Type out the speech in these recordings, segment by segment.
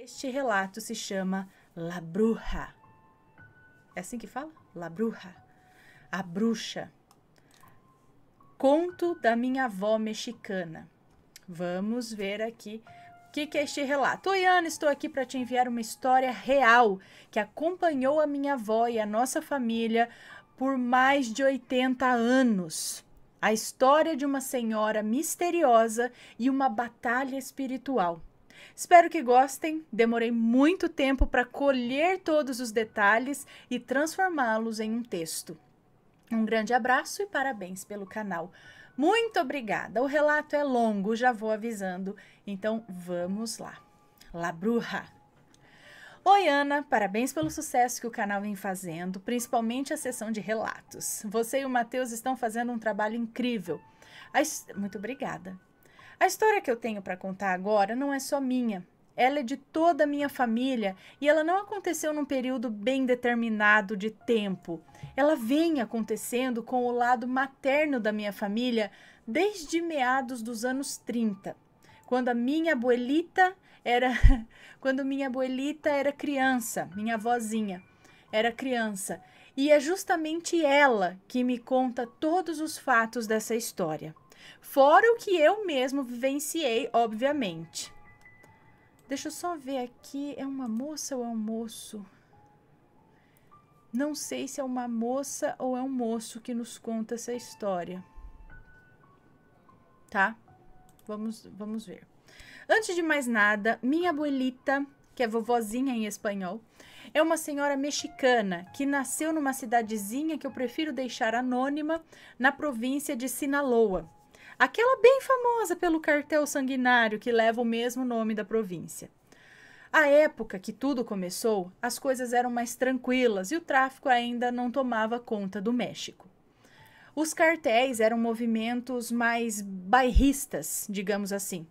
Este relato se chama La Bruja. É assim que fala? La Bruja. A Bruxa. Conto da minha avó mexicana. Vamos ver aqui o que, que, é este relato. Oi, Ana, estou aqui para te enviar uma história real que acompanhou a minha avó e a nossa família por mais de 80 anos. A história de uma senhora misteriosa e uma batalha espiritual. Espero que gostem. Demorei muito tempo para colher todos os detalhes e transformá-los em um texto. Um grande abraço e parabéns pelo canal. Muito obrigada. O relato é longo, já vou avisando. Então vamos lá. La Bruja. Oi, Ana, parabéns pelo sucesso que o canal vem fazendo, principalmente a sessão de relatos. Você e o Matheus estão fazendo um trabalho incrível. Muito obrigada. A história que eu tenho para contar agora não é só minha. Ela é de toda a minha família e ela não aconteceu num período bem determinado de tempo. Ela vem acontecendo com o lado materno da minha família desde meados dos anos 30, quando a minha abuelita era quando minha abuelita era criança, minha vozinha era criança, e é justamente ela que me conta todos os fatos dessa história. Fora o que eu mesmo vivenciei, obviamente. Deixa eu só ver aqui. É uma moça ou é um moço? Não sei se é uma moça ou é um moço que nos conta essa história. Tá? Vamos, vamos ver. Antes de mais nada, minha abuelita, que é vovozinha em espanhol, é uma senhora mexicana que nasceu numa cidadezinha que eu prefiro deixar anônima, na província de Sinaloa, aquela bem famosa pelo cartel sanguinário que leva o mesmo nome da província. A época que tudo começou, as coisas eram mais tranquilas e o tráfico ainda não tomava conta do México. Os cartéis eram movimentos mais bairristas, digamos assim.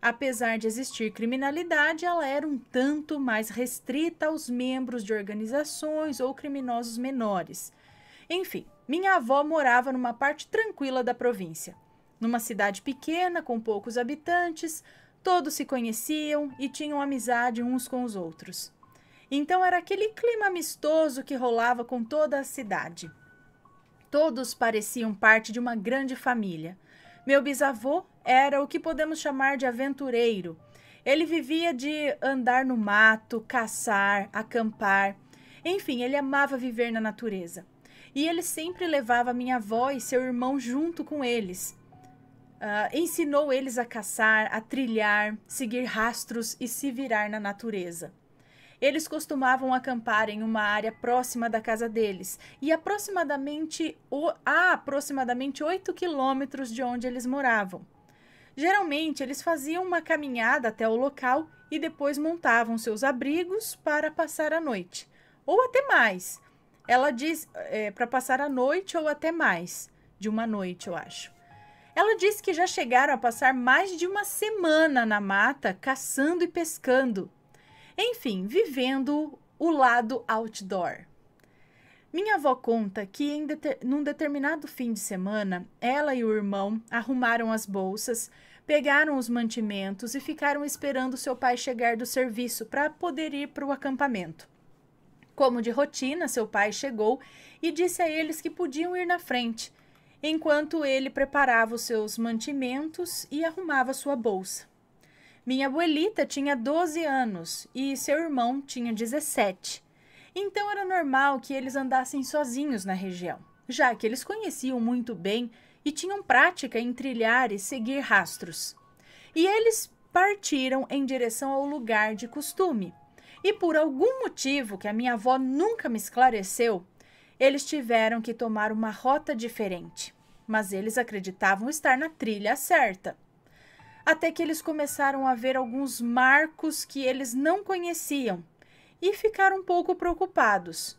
Apesar de existir criminalidade, ela era um tanto mais restrita aos membros de organizações ou criminosos menores. Enfim, minha avó morava numa parte tranquila da província. Numa cidade pequena, com poucos habitantes, todos se conheciam e tinham amizade uns com os outros. Então era aquele clima amistoso que rolava com toda a cidade. Todos pareciam parte de uma grande família. Meu bisavô era o que podemos chamar de aventureiro. Ele vivia de andar no mato, caçar, acampar. Enfim, ele amava viver na natureza. E ele sempre levava minha avó e seu irmão junto com eles. Uh, ensinou eles a caçar, a trilhar, seguir rastros e se virar na natureza. Eles costumavam acampar em uma área próxima da casa deles e aproximadamente o, a aproximadamente 8 quilômetros de onde eles moravam. Geralmente, eles faziam uma caminhada até o local e depois montavam seus abrigos para passar a noite, ou até mais. Ela diz é, eh, para passar a noite ou até mais, de uma noite, eu acho. Ela disse que já chegaram a passar mais de uma semana na mata, caçando e pescando. Enfim, vivendo o lado outdoor. Minha avó conta que em deter, num determinado fim de semana, ela e o irmão arrumaram as bolsas, pegaram os mantimentos e ficaram esperando seu pai chegar do serviço para poder ir para o acampamento. Como de rotina, seu pai chegou e disse a eles que podiam ir na frente, enquanto ele preparava os seus mantimentos e arrumava sua bolsa. Minha abuelita tinha 12 anos e seu irmão tinha 17. Então era normal que eles andassem sozinhos na região, já que eles conheciam muito bem e tinham prática em trilhar e seguir rastros. E eles partiram em direção ao lugar de costume. E por algum motivo que a minha avó nunca me esclareceu, eles tiveram que tomar uma rota diferente mas eles acreditavam estar na trilha certa. Até que eles começaram a ver alguns marcos que eles não conheciam e ficaram um pouco preocupados.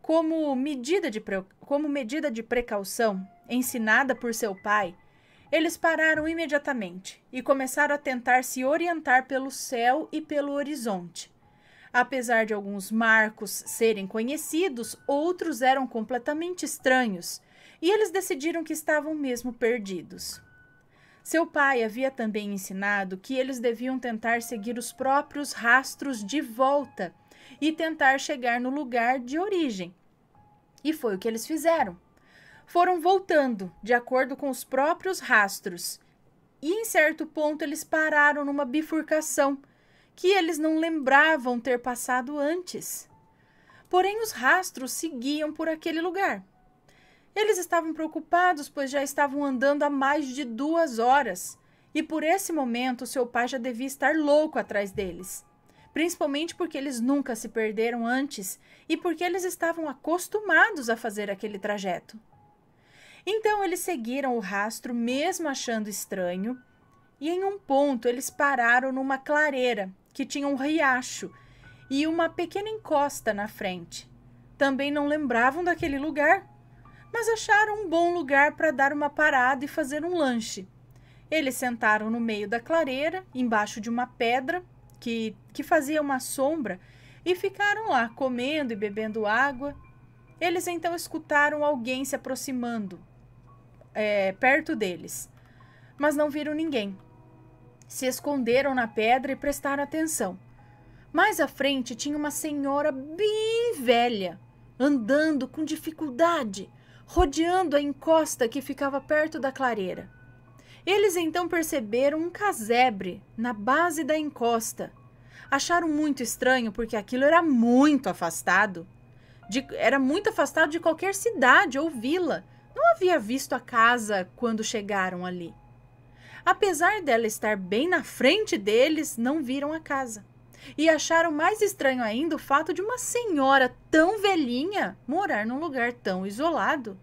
Como medida de, como medida de precaução ensinada por seu pai, eles pararam imediatamente e começaram a tentar se orientar pelo céu e pelo horizonte. Apesar de alguns marcos serem conhecidos, outros eram completamente estranhos e eles decidiram que estavam mesmo perdidos. Seu pai havia também ensinado que eles deviam tentar seguir os próprios rastros de volta e tentar chegar no lugar de origem. E foi o que eles fizeram. Foram voltando de acordo com os próprios rastros. E em certo ponto eles pararam numa bifurcação que eles não lembravam ter passado antes. Porém, os rastros seguiam por aquele lugar. Eles estavam preocupados, pois já estavam andando há mais de duas horas. E por esse momento, seu pai já devia estar louco atrás deles. Principalmente porque eles nunca se perderam antes e porque eles estavam acostumados a fazer aquele trajeto. Então eles seguiram o rastro, mesmo achando estranho, e em um ponto eles pararam numa clareira que tinha um riacho e uma pequena encosta na frente. Também não lembravam daquele lugar mas acharam um bom lugar para dar uma parada e fazer um lanche. Eles sentaram no meio da clareira, embaixo de uma pedra que, que fazia uma sombra, e ficaram lá comendo e bebendo água. Eles então escutaram alguém se aproximando é, perto deles, mas não viram ninguém. Se esconderam na pedra e prestaram atenção. Mais à frente tinha uma senhora bem velha, andando com dificuldade, rodeando a encosta que ficava perto da clareira. Eles então perceberam um casebre na base da encosta. Acharam muito estranho porque aquilo era muito afastado. De, era muito afastado de qualquer cidade ou vila. Não havia visto a casa quando chegaram ali. Apesar dela estar bem na frente deles, não viram a casa. E acharam mais estranho ainda o fato de uma senhora tão velhinha morar num lugar tão isolado.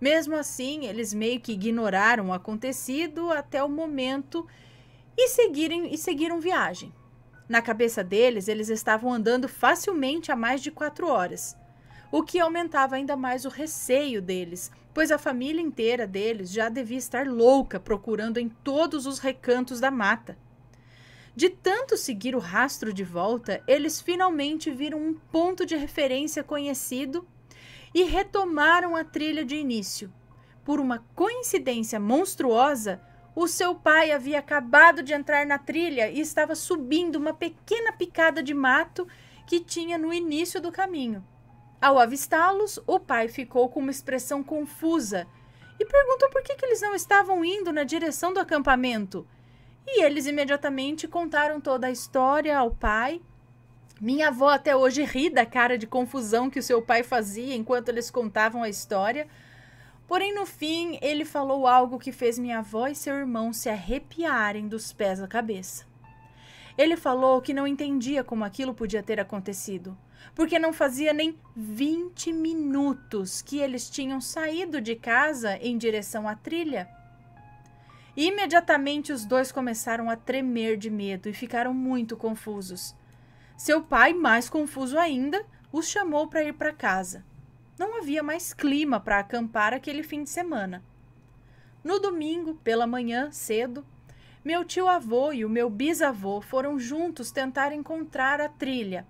Mesmo assim, eles meio que ignoraram o acontecido até o momento e, e seguiram viagem. Na cabeça deles, eles estavam andando facilmente há mais de quatro horas, o que aumentava ainda mais o receio deles, pois a família inteira deles já devia estar louca procurando em todos os recantos da mata. De tanto seguir o rastro de volta, eles finalmente viram um ponto de referência conhecido e retomaram a trilha de início. Por uma coincidência monstruosa, o seu pai havia acabado de entrar na trilha e estava subindo uma pequena picada de mato que tinha no início do caminho. Ao avistá-los, o pai ficou com uma expressão confusa e perguntou por que, que eles não estavam indo na direção do acampamento. E eles imediatamente contaram toda a história ao pai. Minha avó até hoje ri da cara de confusão que o seu pai fazia enquanto eles contavam a história. Porém, no fim, ele falou algo que fez minha avó e seu irmão se arrepiarem dos pés à cabeça. Ele falou que não entendia como aquilo podia ter acontecido, porque não fazia nem 20 minutos que eles tinham saído de casa em direção à trilha Imediatamente os dois começaram a tremer de medo e ficaram muito confusos. Seu pai, mais confuso ainda, os chamou para ir para casa. Não havia mais clima para acampar aquele fim de semana. No domingo, pela manhã, cedo, meu tio avô e o meu bisavô foram juntos tentar encontrar a trilha.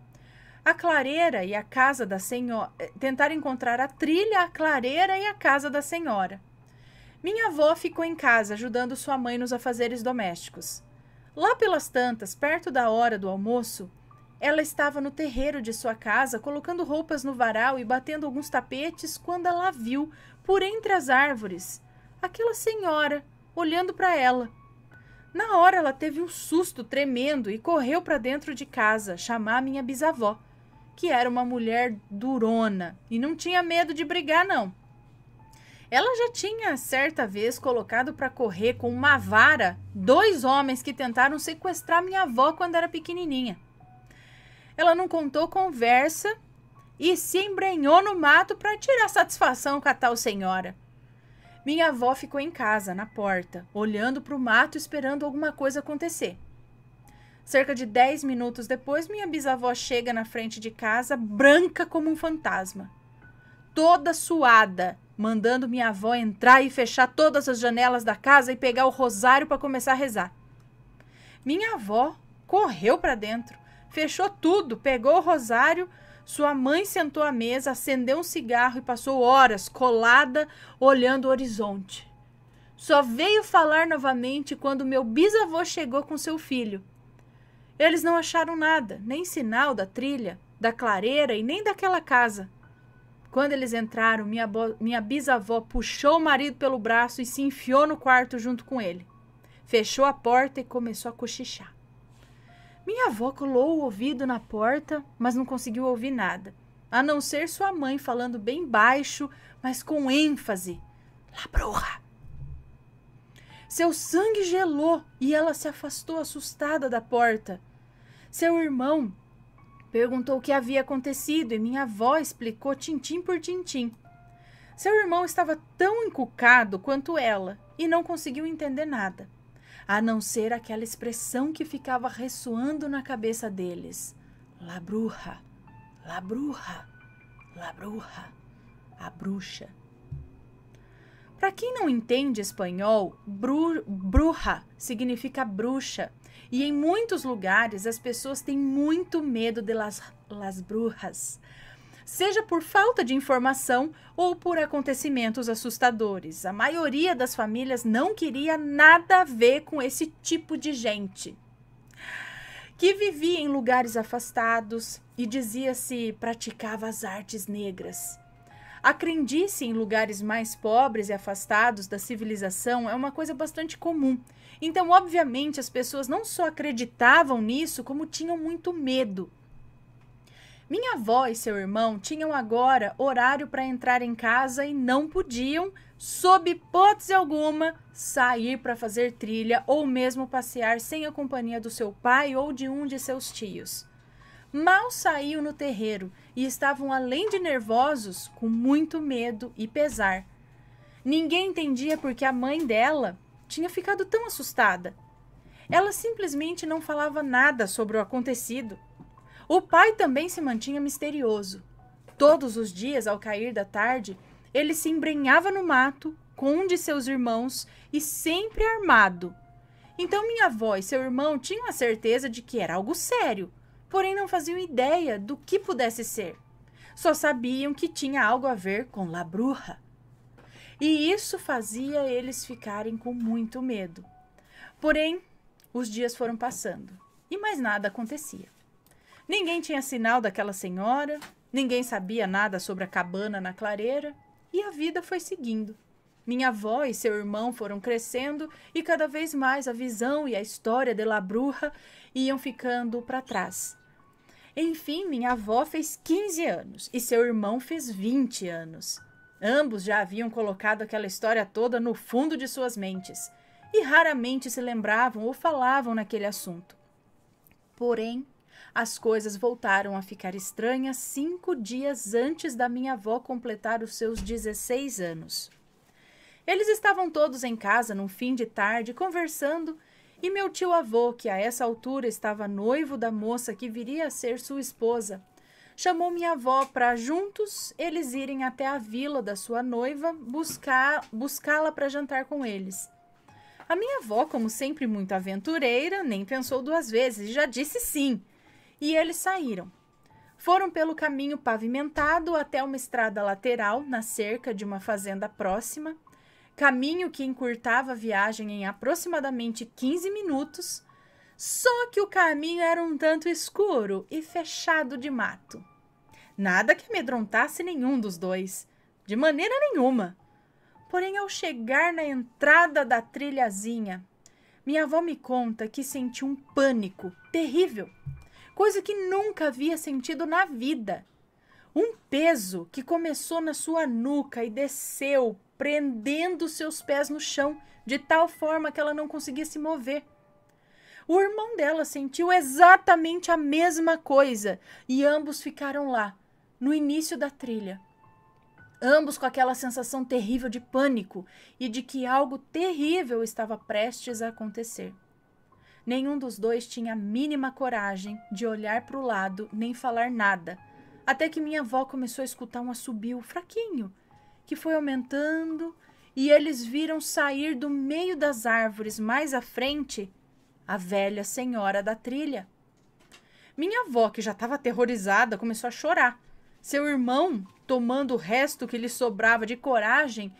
A clareira e a casa da senhora. Eh, tentar encontrar a trilha, a clareira e a casa da senhora. Minha avó ficou em casa ajudando sua mãe nos afazeres domésticos. Lá pelas tantas, perto da hora do almoço, ela estava no terreiro de sua casa colocando roupas no varal e batendo alguns tapetes quando ela viu, por entre as árvores, aquela senhora olhando para ela. Na hora ela teve um susto tremendo e correu para dentro de casa chamar minha bisavó, que era uma mulher durona e não tinha medo de brigar, não. Ela já tinha certa vez colocado para correr com uma vara dois homens que tentaram sequestrar minha avó quando era pequenininha. Ela não contou conversa e se embrenhou no mato para tirar satisfação com a tal senhora. Minha avó ficou em casa, na porta, olhando para o mato esperando alguma coisa acontecer. Cerca de 10 minutos depois, minha bisavó chega na frente de casa, branca como um fantasma, toda suada mandando minha avó entrar e fechar todas as janelas da casa e pegar o rosário para começar a rezar. Minha avó correu para dentro, fechou tudo, pegou o rosário. Sua mãe sentou à mesa, acendeu um cigarro e passou horas colada olhando o horizonte. Só veio falar novamente quando meu bisavô chegou com seu filho. Eles não acharam nada, nem sinal da trilha, da clareira e nem daquela casa. Quando eles entraram, minha, minha bisavó puxou o marido pelo braço e se enfiou no quarto junto com ele. Fechou a porta e começou a cochichar. Minha avó colou o ouvido na porta, mas não conseguiu ouvir nada, a não ser sua mãe falando bem baixo, mas com ênfase: Labroa! Seu sangue gelou e ela se afastou assustada da porta. Seu irmão, Perguntou o que havia acontecido e minha avó explicou tintim por tintim. Seu irmão estava tão encucado quanto ela e não conseguiu entender nada, a não ser aquela expressão que ficava ressoando na cabeça deles: La bruja, la bruja, la bruja, a bruxa. Para quem não entende espanhol, bru, bruja significa bruxa e em muitos lugares as pessoas têm muito medo de las, las brujas, seja por falta de informação ou por acontecimentos assustadores. A maioria das famílias não queria nada a ver com esse tipo de gente que vivia em lugares afastados e dizia-se praticava as artes negras. A crendice em lugares mais pobres e afastados da civilização é uma coisa bastante comum então, obviamente, as pessoas não só acreditavam nisso, como tinham muito medo. Minha avó e seu irmão tinham agora horário para entrar em casa e não podiam, sob hipótese alguma, sair para fazer trilha ou mesmo passear sem a companhia do seu pai ou de um de seus tios. Mal saíam no terreiro e estavam, além de nervosos, com muito medo e pesar. Ninguém entendia porque a mãe dela, tinha ficado tão assustada. Ela simplesmente não falava nada sobre o acontecido. O pai também se mantinha misterioso. Todos os dias, ao cair da tarde, ele se embrenhava no mato com um de seus irmãos e sempre armado. Então minha avó e seu irmão tinham a certeza de que era algo sério, porém não faziam ideia do que pudesse ser. Só sabiam que tinha algo a ver com Labruja e isso fazia eles ficarem com muito medo. Porém, os dias foram passando e mais nada acontecia. Ninguém tinha sinal daquela senhora, ninguém sabia nada sobre a cabana na clareira e a vida foi seguindo. Minha avó e seu irmão foram crescendo e cada vez mais a visão e a história de La Bruja iam ficando para trás. Enfim, minha avó fez 15 anos e seu irmão fez 20 anos. Ambos já haviam colocado aquela história toda no fundo de suas mentes e raramente se lembravam ou falavam naquele assunto. Porém, as coisas voltaram a ficar estranhas cinco dias antes da minha avó completar os seus 16 anos. Eles estavam todos em casa num fim de tarde conversando e meu tio avô, que a essa altura estava noivo da moça que viria a ser sua esposa, chamou minha avó para juntos eles irem até a vila da sua noiva buscar buscá-la para jantar com eles. A minha avó, como sempre muito aventureira, nem pensou duas vezes, já disse sim. E eles saíram. Foram pelo caminho pavimentado até uma estrada lateral na cerca de uma fazenda próxima, caminho que encurtava a viagem em aproximadamente 15 minutos só que o caminho era um tanto escuro e fechado de mato. Nada que amedrontasse nenhum dos dois, de maneira nenhuma. Porém, ao chegar na entrada da trilhazinha, minha avó me conta que sentiu um pânico terrível, coisa que nunca havia sentido na vida. Um peso que começou na sua nuca e desceu, prendendo seus pés no chão, de tal forma que ela não conseguia se mover. O irmão dela sentiu exatamente a mesma coisa e ambos ficaram lá, no início da trilha. Ambos com aquela sensação terrível de pânico e de que algo terrível estava prestes a acontecer. Nenhum dos dois tinha a mínima coragem de olhar para o lado nem falar nada, até que minha avó começou a escutar um assobio fraquinho, que foi aumentando, e eles viram sair do meio das árvores mais à frente a velha senhora da trilha. Minha avó, que já estava aterrorizada, começou a chorar. Seu irmão, tomando o resto que lhe sobrava de coragem,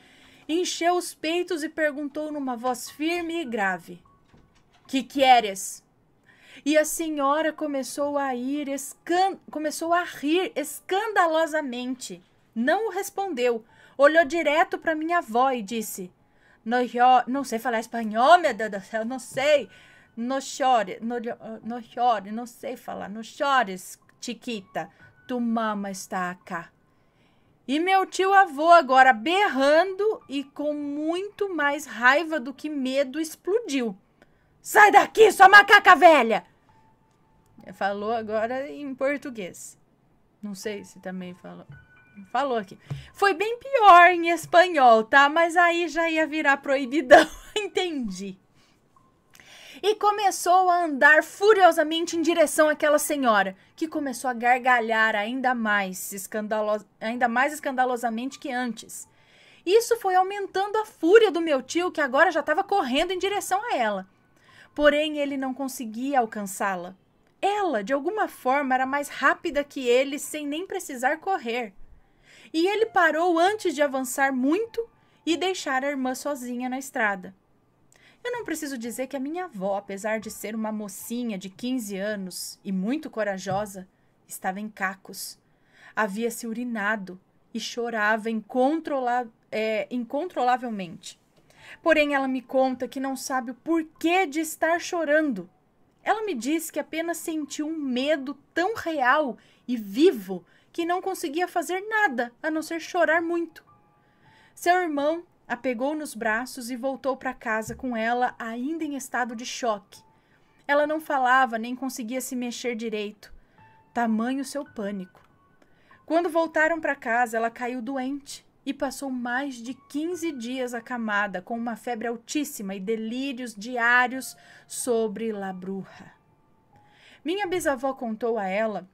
encheu os peitos e perguntou numa voz firme e grave: Que queres? E a senhora começou a ir, escan... começou a rir escandalosamente. Não o respondeu. Olhou direto para minha avó e disse: Não sei falar espanhol, meu Deus do céu, não sei. Não chore, não, chore, não sei falar, não chores, Chiquita, tu mama está cá. E meu tio avô agora berrando e com muito mais raiva do que medo explodiu. Sai daqui, sua macaca velha! Falou agora em português. Não sei se também falou. Falou aqui. Foi bem pior em espanhol, tá? Mas aí já ia virar proibidão. Entendi e começou a andar furiosamente em direção àquela senhora, que começou a gargalhar ainda mais, escandalo... ainda mais escandalosamente que antes. Isso foi aumentando a fúria do meu tio, que agora já estava correndo em direção a ela. Porém, ele não conseguia alcançá-la. Ela, de alguma forma, era mais rápida que ele sem nem precisar correr. E ele parou antes de avançar muito e deixar a irmã sozinha na estrada. Eu não preciso dizer que a minha avó, apesar de ser uma mocinha de 15 anos e muito corajosa, estava em cacos. Havia se urinado e chorava incontrola é, incontrolavelmente. Porém, ela me conta que não sabe o porquê de estar chorando. Ela me diz que apenas sentiu um medo tão real e vivo que não conseguia fazer nada a não ser chorar muito. Seu irmão a pegou nos braços e voltou para casa com ela ainda em estado de choque. Ela não falava nem conseguia se mexer direito. Tamanho seu pânico. Quando voltaram para casa, ela caiu doente e passou mais de 15 dias acamada com uma febre altíssima e delírios diários sobre labrura Minha bisavó contou a ela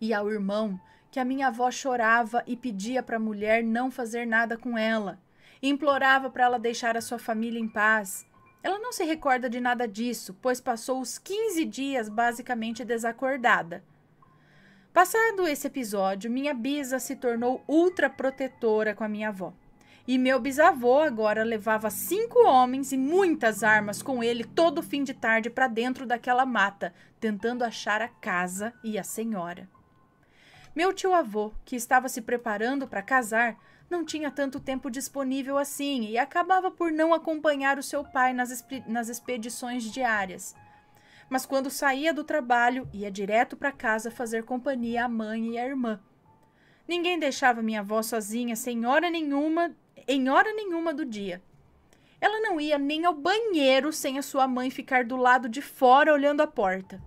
e ao irmão que a minha avó chorava e pedia para a mulher não fazer nada com ela, e implorava para ela deixar a sua família em paz. Ela não se recorda de nada disso, pois passou os 15 dias basicamente desacordada. Passado esse episódio, minha bisa se tornou ultra protetora com a minha avó. E meu bisavô agora levava cinco homens e muitas armas com ele todo fim de tarde para dentro daquela mata, tentando achar a casa e a senhora. Meu tio avô, que estava se preparando para casar, não tinha tanto tempo disponível assim e acabava por não acompanhar o seu pai nas, nas expedições diárias. Mas quando saía do trabalho, ia direto para casa fazer companhia à mãe e à irmã. Ninguém deixava minha avó sozinha sem hora nenhuma, em hora nenhuma do dia. Ela não ia nem ao banheiro sem a sua mãe ficar do lado de fora olhando a porta.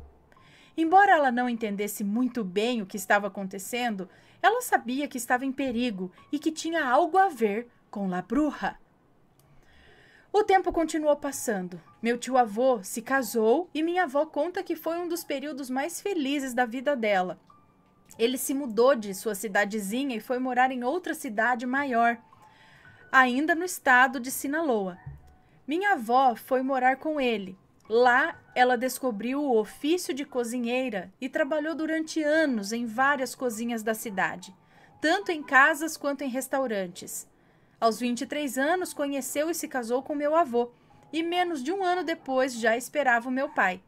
Embora ela não entendesse muito bem o que estava acontecendo, ela sabia que estava em perigo e que tinha algo a ver com La Bruja. O tempo continuou passando. Meu tio avô se casou e minha avó conta que foi um dos períodos mais felizes da vida dela. Ele se mudou de sua cidadezinha e foi morar em outra cidade maior, ainda no estado de Sinaloa. Minha avó foi morar com ele. Lá ela descobriu o ofício de cozinheira e trabalhou durante anos em várias cozinhas da cidade, tanto em casas quanto em restaurantes. Aos 23 anos, conheceu e se casou com meu avô, e menos de um ano depois já esperava o meu pai.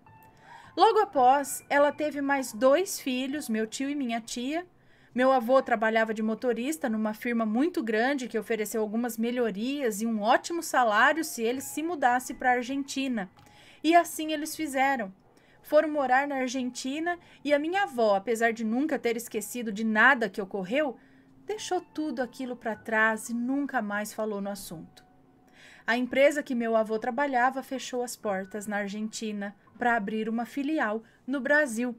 Logo após, ela teve mais dois filhos, meu tio e minha tia. Meu avô trabalhava de motorista numa firma muito grande que ofereceu algumas melhorias e um ótimo salário se ele se mudasse para a Argentina. E assim eles fizeram. Foram morar na Argentina e a minha avó, apesar de nunca ter esquecido de nada que ocorreu, deixou tudo aquilo para trás e nunca mais falou no assunto. A empresa que meu avô trabalhava fechou as portas na Argentina para abrir uma filial no Brasil.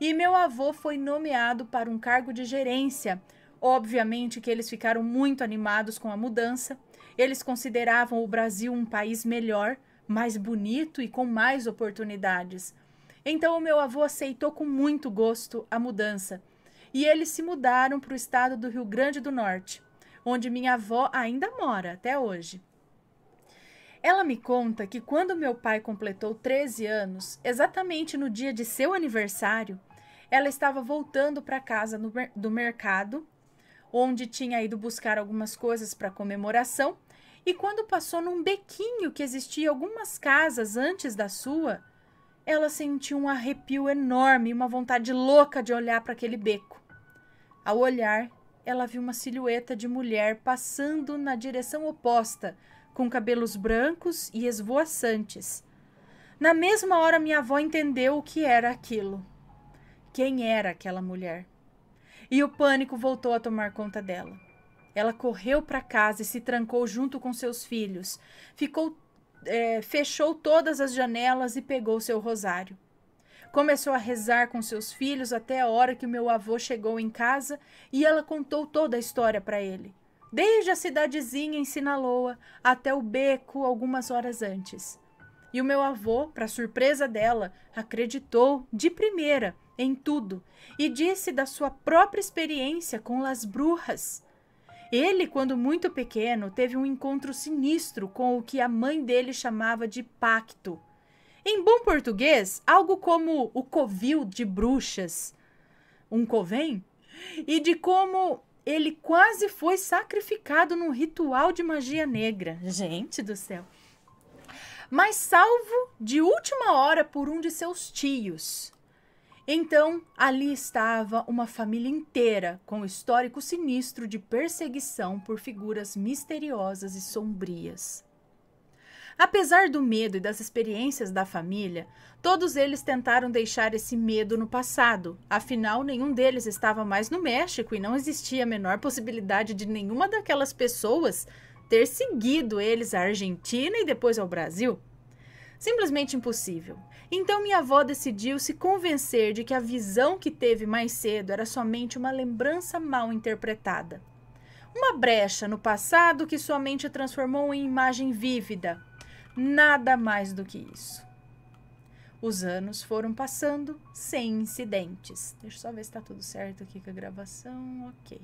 E meu avô foi nomeado para um cargo de gerência. Obviamente que eles ficaram muito animados com a mudança. Eles consideravam o Brasil um país melhor mais bonito e com mais oportunidades. Então o meu avô aceitou com muito gosto a mudança e eles se mudaram para o estado do Rio Grande do Norte, onde minha avó ainda mora até hoje. Ela me conta que quando meu pai completou 13 anos, exatamente no dia de seu aniversário, ela estava voltando para casa no, do mercado, onde tinha ido buscar algumas coisas para comemoração, e quando passou num bequinho que existia algumas casas antes da sua, ela sentiu um arrepio enorme e uma vontade louca de olhar para aquele beco. Ao olhar, ela viu uma silhueta de mulher passando na direção oposta, com cabelos brancos e esvoaçantes. Na mesma hora, minha avó entendeu o que era aquilo. Quem era aquela mulher? E o pânico voltou a tomar conta dela. Ela correu para casa e se trancou junto com seus filhos. Ficou, é, fechou todas as janelas e pegou seu rosário. Começou a rezar com seus filhos até a hora que o meu avô chegou em casa e ela contou toda a história para ele. Desde a cidadezinha em Sinaloa até o beco algumas horas antes. E o meu avô, para surpresa dela, acreditou de primeira em tudo e disse da sua própria experiência com las bruxas. Ele, quando muito pequeno, teve um encontro sinistro com o que a mãe dele chamava de pacto. Em bom português, algo como o covil de bruxas, um covem, e de como ele quase foi sacrificado num ritual de magia negra. Gente do céu! Mas salvo de última hora por um de seus tios. Então, ali estava uma família inteira com histórico sinistro de perseguição por figuras misteriosas e sombrias. Apesar do medo e das experiências da família, todos eles tentaram deixar esse medo no passado, afinal, nenhum deles estava mais no México e não existia a menor possibilidade de nenhuma daquelas pessoas ter seguido eles à Argentina e depois ao Brasil. Simplesmente impossível. Então minha avó decidiu se convencer de que a visão que teve mais cedo era somente uma lembrança mal interpretada. Uma brecha no passado que sua mente transformou em imagem vívida. Nada mais do que isso. Os anos foram passando sem incidentes. Deixa eu só ver se está tudo certo aqui com a gravação. Ok.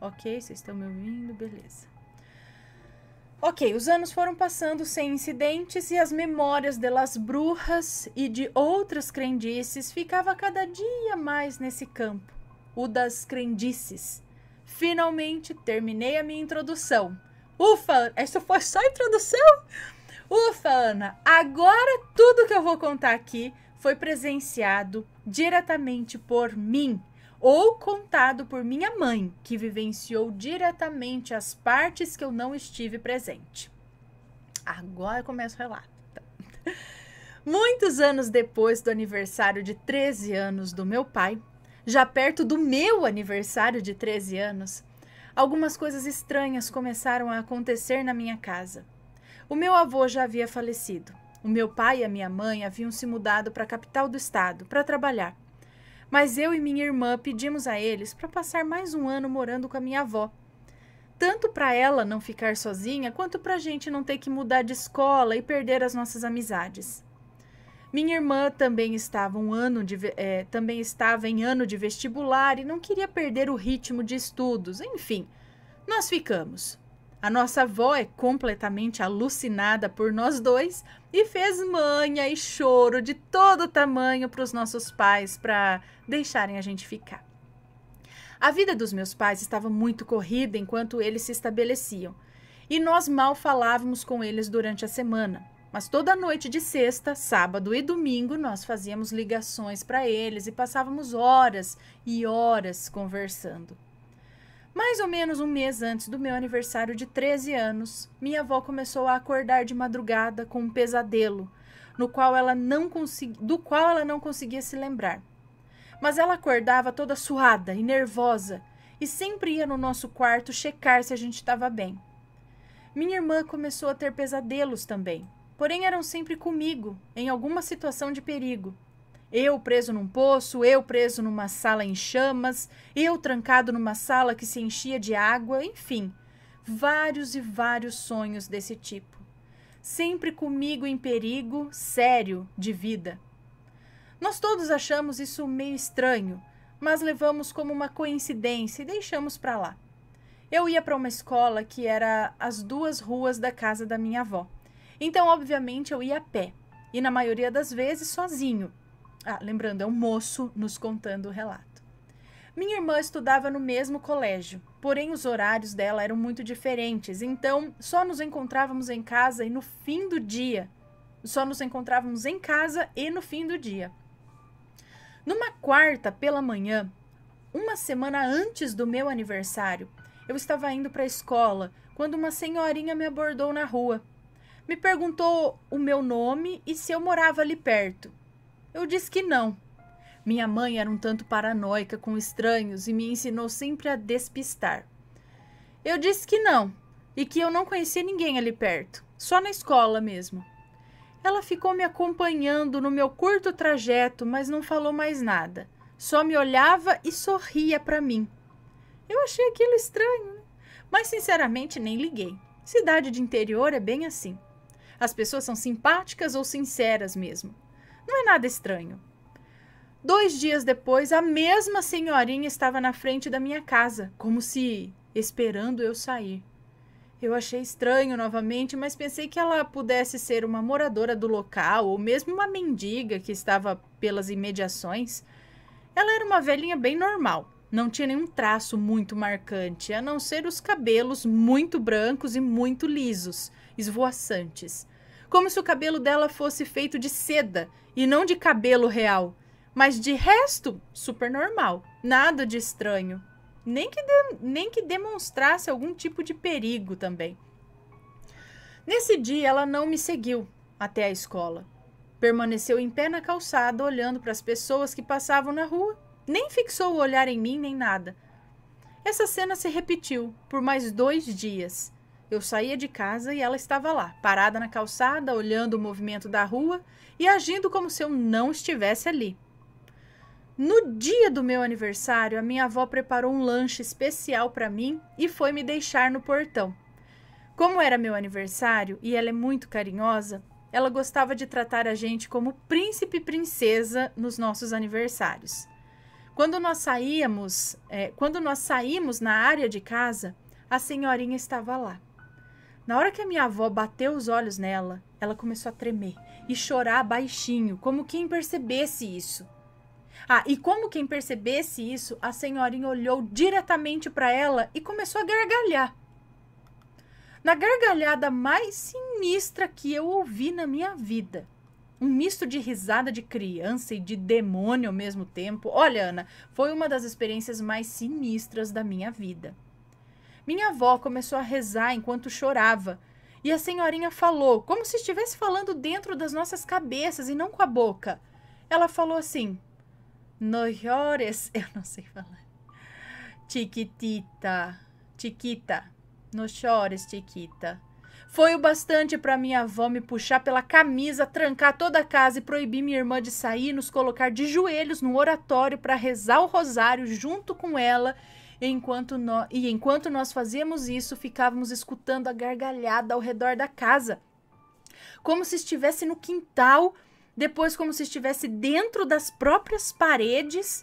Ok, vocês estão me ouvindo? Beleza. Ok, os anos foram passando sem incidentes e as memórias delas bruxas e de outras crendices ficava cada dia mais nesse campo, o das crendices. Finalmente terminei a minha introdução. Ufa, essa foi só a introdução? Ufa, Ana, agora tudo que eu vou contar aqui foi presenciado diretamente por mim ou contado por minha mãe, que vivenciou diretamente as partes que eu não estive presente. Agora começa o relato. Muitos anos depois do aniversário de 13 anos do meu pai, já perto do meu aniversário de 13 anos, algumas coisas estranhas começaram a acontecer na minha casa. O meu avô já havia falecido. O meu pai e a minha mãe haviam se mudado para a capital do estado para trabalhar mas eu e minha irmã pedimos a eles para passar mais um ano morando com a minha avó. Tanto para ela não ficar sozinha, quanto para a gente não ter que mudar de escola e perder as nossas amizades. Minha irmã também estava, um ano de, é, também estava em ano de vestibular e não queria perder o ritmo de estudos. Enfim, nós ficamos. A nossa avó é completamente alucinada por nós dois e fez manha e choro de todo tamanho para os nossos pais para deixarem a gente ficar. A vida dos meus pais estava muito corrida enquanto eles se estabeleciam, e nós mal falávamos com eles durante a semana. Mas toda noite de sexta, sábado e domingo nós fazíamos ligações para eles e passávamos horas e horas conversando. Mais ou menos um mês antes do meu aniversário de 13 anos, minha avó começou a acordar de madrugada com um pesadelo, no qual ela não consegui... do qual ela não conseguia se lembrar. Mas ela acordava toda suada e nervosa e sempre ia no nosso quarto checar se a gente estava bem. Minha irmã começou a ter pesadelos também, porém eram sempre comigo, em alguma situação de perigo. Eu preso num poço, eu preso numa sala em chamas, eu trancado numa sala que se enchia de água, enfim, vários e vários sonhos desse tipo. Sempre comigo em perigo sério de vida. Nós todos achamos isso meio estranho, mas levamos como uma coincidência e deixamos para lá. Eu ia para uma escola que era as duas ruas da casa da minha avó. Então, obviamente, eu ia a pé e na maioria das vezes sozinho ah, lembrando, é um moço nos contando o relato. Minha irmã estudava no mesmo colégio, porém os horários dela eram muito diferentes, então só nos encontrávamos em casa e no fim do dia. Só nos encontrávamos em casa e no fim do dia. Numa quarta pela manhã, uma semana antes do meu aniversário, eu estava indo para a escola quando uma senhorinha me abordou na rua. Me perguntou o meu nome e se eu morava ali perto. Eu disse que não. Minha mãe era um tanto paranoica com estranhos e me ensinou sempre a despistar. Eu disse que não e que eu não conhecia ninguém ali perto, só na escola mesmo. Ela ficou me acompanhando no meu curto trajeto, mas não falou mais nada. Só me olhava e sorria para mim. Eu achei aquilo estranho, né? mas sinceramente nem liguei. Cidade de interior é bem assim. As pessoas são simpáticas ou sinceras mesmo. Não é nada estranho. Dois dias depois, a mesma senhorinha estava na frente da minha casa, como se esperando eu sair. Eu achei estranho novamente, mas pensei que ela pudesse ser uma moradora do local ou mesmo uma mendiga que estava pelas imediações. Ela era uma velhinha bem normal, não tinha nenhum traço muito marcante, a não ser os cabelos muito brancos e muito lisos, esvoaçantes, como se o cabelo dela fosse feito de seda e não de cabelo real. Mas de resto, super normal. Nada de estranho. Nem que, de, nem que demonstrasse algum tipo de perigo também. Nesse dia, ela não me seguiu até a escola. Permaneceu em pé na calçada, olhando para as pessoas que passavam na rua. Nem fixou o olhar em mim, nem nada. Essa cena se repetiu por mais dois dias. Eu saía de casa e ela estava lá, parada na calçada, olhando o movimento da rua e agindo como se eu não estivesse ali. No dia do meu aniversário, a minha avó preparou um lanche especial para mim e foi me deixar no portão. Como era meu aniversário e ela é muito carinhosa, ela gostava de tratar a gente como príncipe e princesa nos nossos aniversários. Quando nós saíamos, é, quando nós saímos na área de casa, a senhorinha estava lá. Na hora que a minha avó bateu os olhos nela, ela começou a tremer e chorar baixinho, como quem percebesse isso. Ah, e como quem percebesse isso, a senhorinha olhou diretamente para ela e começou a gargalhar. Na gargalhada mais sinistra que eu ouvi na minha vida. Um misto de risada de criança e de demônio ao mesmo tempo. Olha, Ana, foi uma das experiências mais sinistras da minha vida. Minha avó começou a rezar enquanto chorava. E a senhorinha falou, como se estivesse falando dentro das nossas cabeças e não com a boca. Ela falou assim: No chores. Eu não sei falar. Chiquitita. Chiquita. No chores, Chiquita. Foi o bastante para minha avó me puxar pela camisa, trancar toda a casa e proibir minha irmã de sair, nos colocar de joelhos no oratório para rezar o rosário junto com ela Enquanto no... E enquanto nós fazíamos isso, ficávamos escutando a gargalhada ao redor da casa, como se estivesse no quintal, depois, como se estivesse dentro das próprias paredes.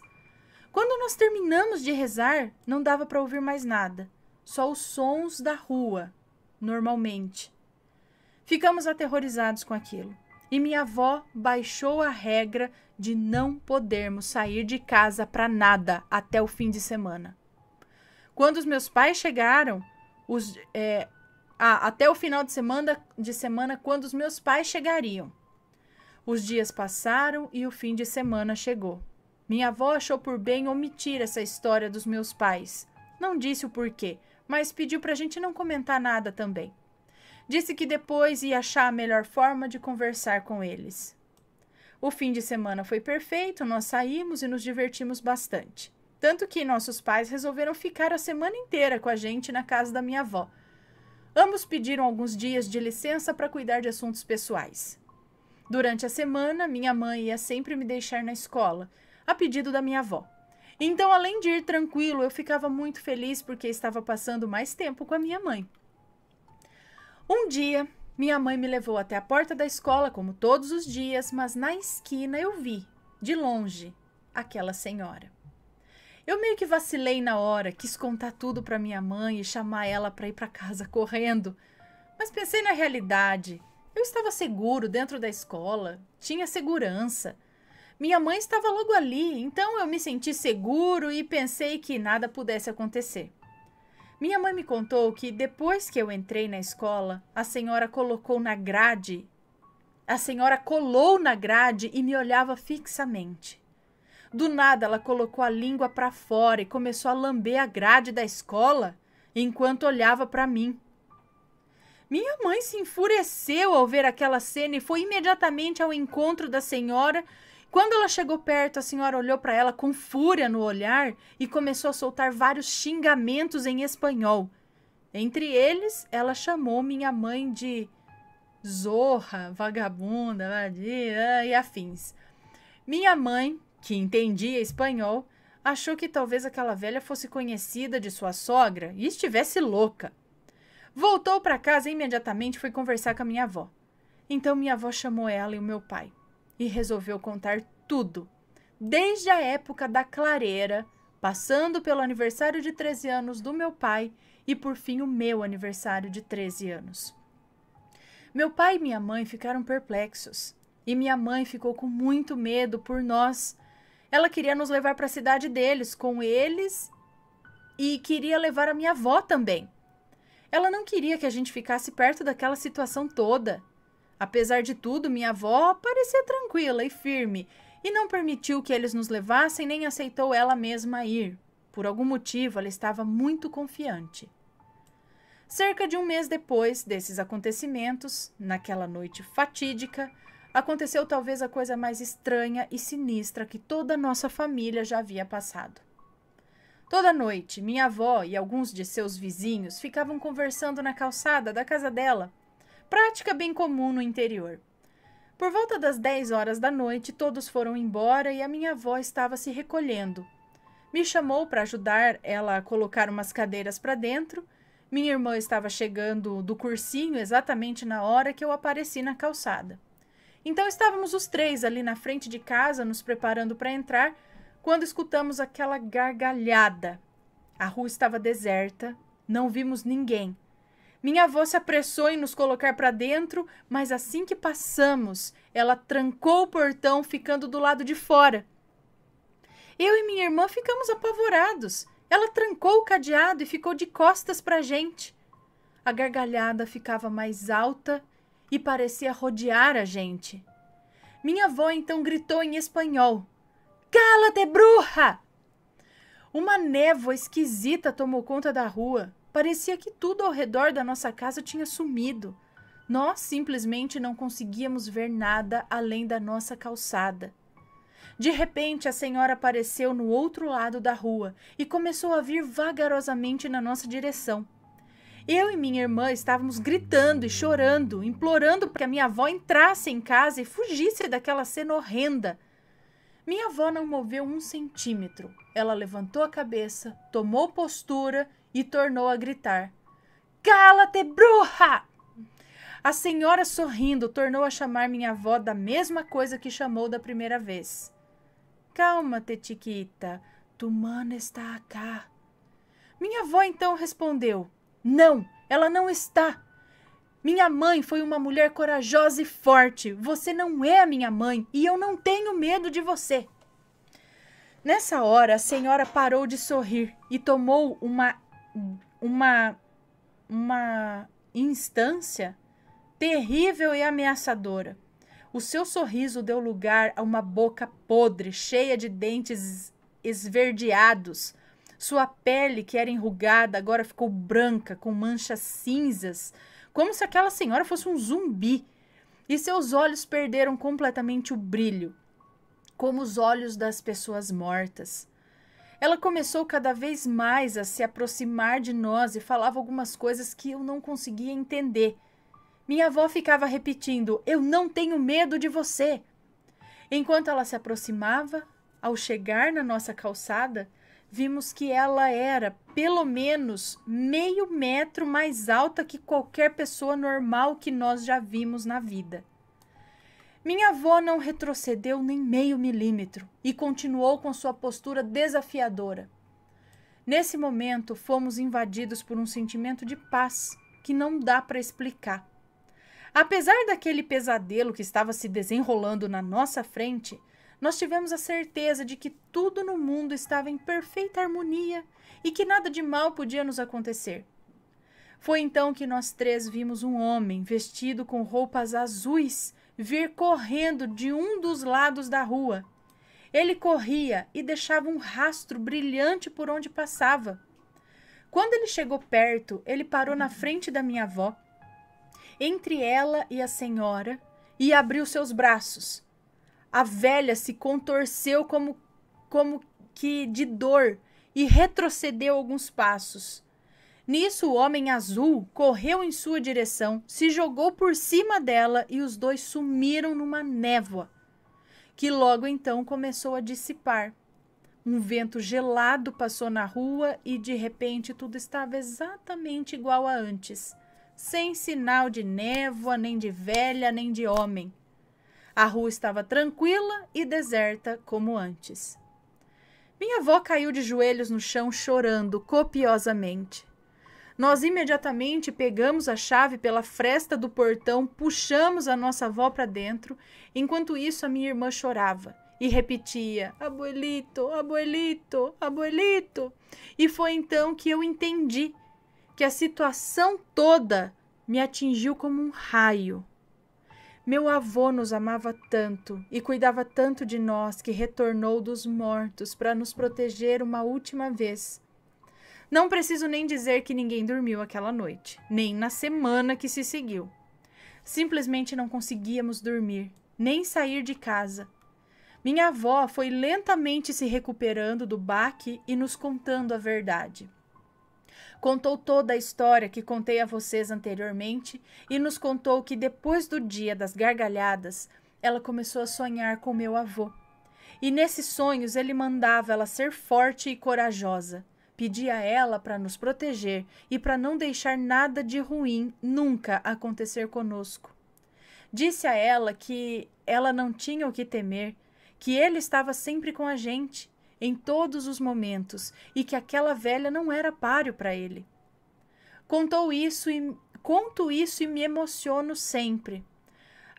Quando nós terminamos de rezar, não dava para ouvir mais nada, só os sons da rua, normalmente. Ficamos aterrorizados com aquilo. E minha avó baixou a regra de não podermos sair de casa para nada até o fim de semana. Quando os meus pais chegaram, os, é, a, até o final de semana, de semana, quando os meus pais chegariam. Os dias passaram e o fim de semana chegou. Minha avó achou por bem omitir essa história dos meus pais. Não disse o porquê, mas pediu para a gente não comentar nada também. Disse que depois ia achar a melhor forma de conversar com eles. O fim de semana foi perfeito, nós saímos e nos divertimos bastante. Tanto que nossos pais resolveram ficar a semana inteira com a gente na casa da minha avó. Ambos pediram alguns dias de licença para cuidar de assuntos pessoais. Durante a semana, minha mãe ia sempre me deixar na escola, a pedido da minha avó. Então, além de ir tranquilo, eu ficava muito feliz porque estava passando mais tempo com a minha mãe. Um dia, minha mãe me levou até a porta da escola, como todos os dias, mas na esquina eu vi, de longe, aquela senhora. Eu meio que vacilei na hora, quis contar tudo para minha mãe e chamar ela para ir para casa correndo. Mas pensei na realidade. Eu estava seguro dentro da escola, tinha segurança. Minha mãe estava logo ali, então eu me senti seguro e pensei que nada pudesse acontecer. Minha mãe me contou que depois que eu entrei na escola, a senhora colocou na grade. A senhora colou na grade e me olhava fixamente. Do nada ela colocou a língua para fora e começou a lamber a grade da escola enquanto olhava para mim. Minha mãe se enfureceu ao ver aquela cena e foi imediatamente ao encontro da senhora. Quando ela chegou perto, a senhora olhou para ela com fúria no olhar e começou a soltar vários xingamentos em espanhol. Entre eles, ela chamou minha mãe de zorra, vagabunda, vadia e afins. Minha mãe que entendia espanhol, achou que talvez aquela velha fosse conhecida de sua sogra e estivesse louca. Voltou para casa e imediatamente foi conversar com a minha avó. Então minha avó chamou ela e o meu pai e resolveu contar tudo, desde a época da clareira, passando pelo aniversário de 13 anos do meu pai e por fim o meu aniversário de 13 anos. Meu pai e minha mãe ficaram perplexos e minha mãe ficou com muito medo por nós ela queria nos levar para a cidade deles, com eles, e queria levar a minha avó também. Ela não queria que a gente ficasse perto daquela situação toda. Apesar de tudo, minha avó parecia tranquila e firme e não permitiu que eles nos levassem nem aceitou ela mesma ir. Por algum motivo, ela estava muito confiante. Cerca de um mês depois desses acontecimentos, naquela noite fatídica, aconteceu talvez a coisa mais estranha e sinistra que toda a nossa família já havia passado. Toda noite, minha avó e alguns de seus vizinhos ficavam conversando na calçada da casa dela, prática bem comum no interior. Por volta das 10 horas da noite, todos foram embora e a minha avó estava se recolhendo. Me chamou para ajudar ela a colocar umas cadeiras para dentro. Minha irmã estava chegando do cursinho exatamente na hora que eu apareci na calçada. Então estávamos os três ali na frente de casa, nos preparando para entrar, quando escutamos aquela gargalhada. A rua estava deserta, não vimos ninguém. Minha avó se apressou em nos colocar para dentro, mas assim que passamos, ela trancou o portão, ficando do lado de fora. Eu e minha irmã ficamos apavorados. Ela trancou o cadeado e ficou de costas para a gente. A gargalhada ficava mais alta e parecia rodear a gente. Minha avó então gritou em espanhol: Cala-te, bruxa! Uma névoa esquisita tomou conta da rua. Parecia que tudo ao redor da nossa casa tinha sumido. Nós simplesmente não conseguíamos ver nada além da nossa calçada. De repente, a senhora apareceu no outro lado da rua e começou a vir vagarosamente na nossa direção. Eu e minha irmã estávamos gritando e chorando, implorando para que a minha avó entrasse em casa e fugisse daquela cena horrenda. Minha avó não moveu um centímetro. Ela levantou a cabeça, tomou postura e tornou a gritar: Cala-te, bruxa! A senhora, sorrindo, tornou a chamar minha avó da mesma coisa que chamou da primeira vez. Calma-te, Tiquita. Tu mana está cá." Minha avó então respondeu: não, ela não está. Minha mãe foi uma mulher corajosa e forte. Você não é a minha mãe e eu não tenho medo de você. Nessa hora, a senhora parou de sorrir e tomou uma uma uma instância terrível e ameaçadora. O seu sorriso deu lugar a uma boca podre, cheia de dentes esverdeados, sua pele, que era enrugada, agora ficou branca, com manchas cinzas, como se aquela senhora fosse um zumbi. E seus olhos perderam completamente o brilho, como os olhos das pessoas mortas. Ela começou cada vez mais a se aproximar de nós e falava algumas coisas que eu não conseguia entender. Minha avó ficava repetindo: Eu não tenho medo de você. Enquanto ela se aproximava, ao chegar na nossa calçada, vimos que ela era pelo menos meio metro mais alta que qualquer pessoa normal que nós já vimos na vida. Minha avó não retrocedeu nem meio milímetro e continuou com sua postura desafiadora. Nesse momento, fomos invadidos por um sentimento de paz que não dá para explicar. Apesar daquele pesadelo que estava se desenrolando na nossa frente, nós tivemos a certeza de que tudo no mundo estava em perfeita harmonia e que nada de mal podia nos acontecer. Foi então que nós três vimos um homem vestido com roupas azuis vir correndo de um dos lados da rua. Ele corria e deixava um rastro brilhante por onde passava. Quando ele chegou perto, ele parou na frente da minha avó, entre ela e a senhora, e abriu seus braços. A velha se contorceu como, como que de dor e retrocedeu alguns passos. Nisso, o homem azul correu em sua direção, se jogou por cima dela e os dois sumiram numa névoa, que logo então começou a dissipar. Um vento gelado passou na rua e de repente tudo estava exatamente igual a antes, sem sinal de névoa, nem de velha, nem de homem. A rua estava tranquila e deserta como antes. Minha avó caiu de joelhos no chão chorando copiosamente. Nós imediatamente pegamos a chave pela fresta do portão, puxamos a nossa avó para dentro. Enquanto isso, a minha irmã chorava e repetia: Abuelito, abuelito, abuelito. E foi então que eu entendi que a situação toda me atingiu como um raio. Meu avô nos amava tanto e cuidava tanto de nós que retornou dos mortos para nos proteger uma última vez. Não preciso nem dizer que ninguém dormiu aquela noite, nem na semana que se seguiu. Simplesmente não conseguíamos dormir, nem sair de casa. Minha avó foi lentamente se recuperando do baque e nos contando a verdade. Contou toda a história que contei a vocês anteriormente e nos contou que depois do dia das gargalhadas, ela começou a sonhar com meu avô. E nesses sonhos ele mandava ela ser forte e corajosa. Pedia a ela para nos proteger e para não deixar nada de ruim nunca acontecer conosco. Disse a ela que ela não tinha o que temer, que ele estava sempre com a gente em todos os momentos e que aquela velha não era páreo para ele. Contou isso e conto isso e me emociono sempre.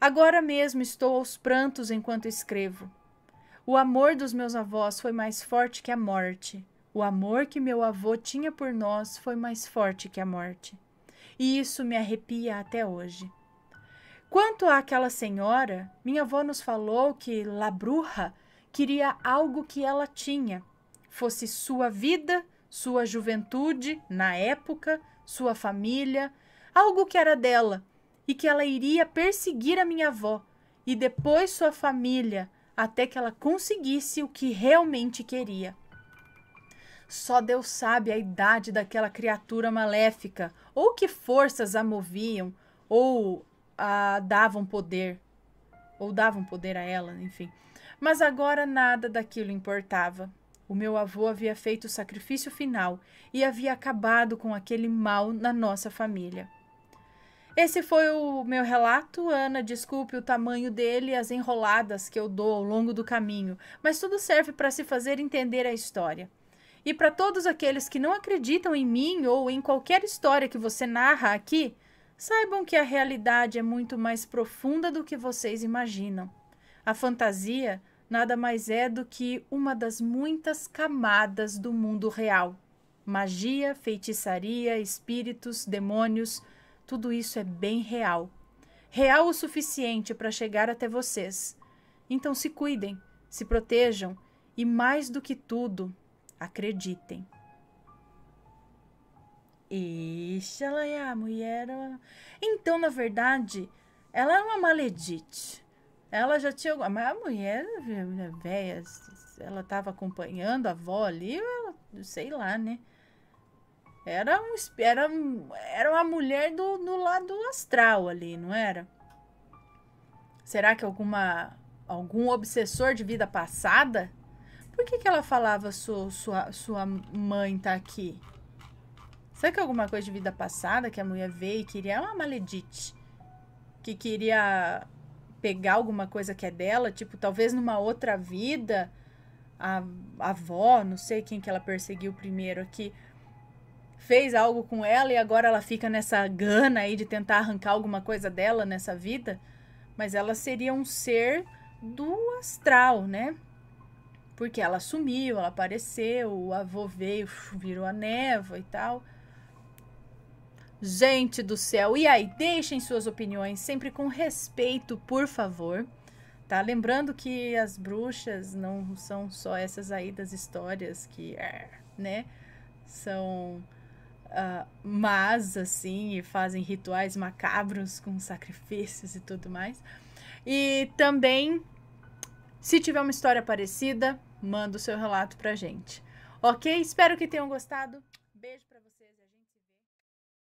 Agora mesmo estou aos prantos enquanto escrevo. O amor dos meus avós foi mais forte que a morte. O amor que meu avô tinha por nós foi mais forte que a morte. E isso me arrepia até hoje. Quanto àquela senhora, minha avó nos falou que Labruja queria algo que ela tinha, fosse sua vida, sua juventude na época, sua família, algo que era dela e que ela iria perseguir a minha avó e depois sua família até que ela conseguisse o que realmente queria. Só Deus sabe a idade daquela criatura maléfica, ou que forças a moviam, ou a davam poder, ou davam poder a ela, enfim. Mas agora nada daquilo importava. O meu avô havia feito o sacrifício final e havia acabado com aquele mal na nossa família. Esse foi o meu relato, Ana. Desculpe o tamanho dele e as enroladas que eu dou ao longo do caminho, mas tudo serve para se fazer entender a história. E para todos aqueles que não acreditam em mim ou em qualquer história que você narra aqui, saibam que a realidade é muito mais profunda do que vocês imaginam. A fantasia nada mais é do que uma das muitas camadas do mundo real. Magia, feitiçaria, espíritos, demônios, tudo isso é bem real. Real o suficiente para chegar até vocês. Então se cuidem, se protejam e, mais do que tudo, acreditem. Ixi, ela é a mulher. Então, na verdade, ela é uma maledite. Ela já tinha. Mas a mulher, velha, ela estava acompanhando a avó ali, ela, sei lá, né? Era, um, era, era uma mulher do, do lado astral ali, não era? Será que alguma algum obsessor de vida passada? Por que, que ela falava sua, sua, sua mãe tá aqui? Será que é alguma coisa de vida passada que a mulher veio e queria ah, uma maledite? Que queria pegar alguma coisa que é dela, tipo, talvez numa outra vida, a, a avó, não sei quem que ela perseguiu primeiro aqui, fez algo com ela e agora ela fica nessa gana aí de tentar arrancar alguma coisa dela nessa vida, mas ela seria um ser do astral, né? Porque ela sumiu, ela apareceu, o avô veio, virou a névoa e tal. Gente do céu, e aí, deixem suas opiniões sempre com respeito, por favor. Tá? Lembrando que as bruxas não são só essas aí das histórias que, é, né, são uh, más, assim, e fazem rituais macabros com sacrifícios e tudo mais. E também, se tiver uma história parecida, manda o seu relato pra gente. Ok? Espero que tenham gostado.